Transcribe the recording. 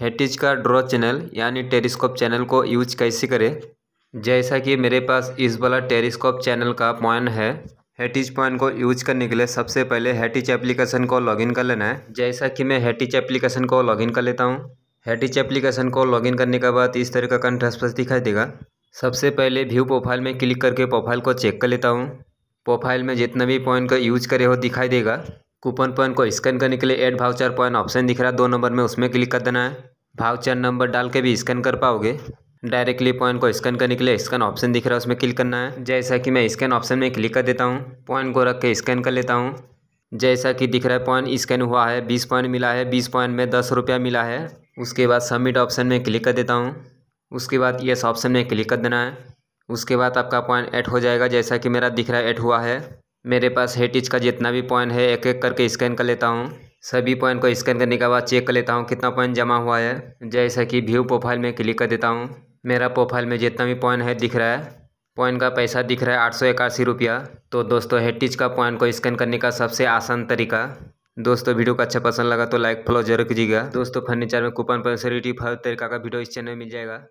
हेटिज का draw channel यानी telescope channel को यूज कैसे करें जैसा कि मेरे पास इस वाला टेलीस्कोप चैनल का पॉइंट है हेटिज पॉइंट को यूज करने के लिए सबसे पहले हेटिज एप्लीकेशन को लॉगिन कर लेना है जैसा कि मैं हेटिज एप्लीकेशन को लॉगिन कर लेता हूँ हेटिज एप्लीकेशन को लॉगिन करने के बाद इस तरह का कंट्रास्पस दिखाई देगा सबसे पहले व्यू प्रोफाइल में क्लिक करके प्रोफाइल को चेक कर लेता हूँ प्रोफाइल में जितना भी पॉइंट का यूज करे हो दिखाई देगा कूपन पॉइंट को स्कैन करने के लिए एड चार पॉइंट ऑप्शन दिख रहा है दो नंबर में उसमें क्लिक कर देना है चार नंबर डाल के भी स्कैन कर पाओगे डायरेक्टली पॉइंट को स्कैन करने के लिए स्कैन ऑप्शन दिख रहा है उसमें क्लिक करना है जैसा कि मैं स्कैन ऑप्शन में क्लिक कर देता हूँ पॉइंट को रख के स्कैन कर लेता हूँ जैसा कि दिख रहा है पॉइंट स्कैन हुआ है बीस पॉइंट मिला है बीस पॉइंट में दस रुपया मिला है उसके बाद सबमिट ऑप्शन में क्लिक कर देता हूँ उसके बाद यस ऑप्शन में क्लिक कर देना है उसके बाद आपका पॉइंट ऐड हो जाएगा जैसा कि मेरा दिख रहा है ऐड हुआ है मेरे पास हेटिज का जितना भी पॉइंट है एक एक करके स्कैन कर लेता हूँ सभी पॉइंट को स्कैन करने के बाद चेक कर लेता हूँ कितना पॉइंट जमा हुआ है जैसा कि व्यू प्रोफाइल में क्लिक कर देता हूँ मेरा प्रोफाइल में जितना भी पॉइंट है दिख रहा है पॉइंट का पैसा दिख रहा है आठ सौ इक्यासी रुपया तो दोस्तों हेटिज का पॉइंट को स्कैन करने का सबसे आसान तरीका दोस्तों वीडियो को अच्छा पसंद लगा तो लाइक फॉलो जरूर कीजिएगा दोस्तों फर्नीचर में कूपन पर फर तरीका का वीडियो इस चैनल में मिल जाएगा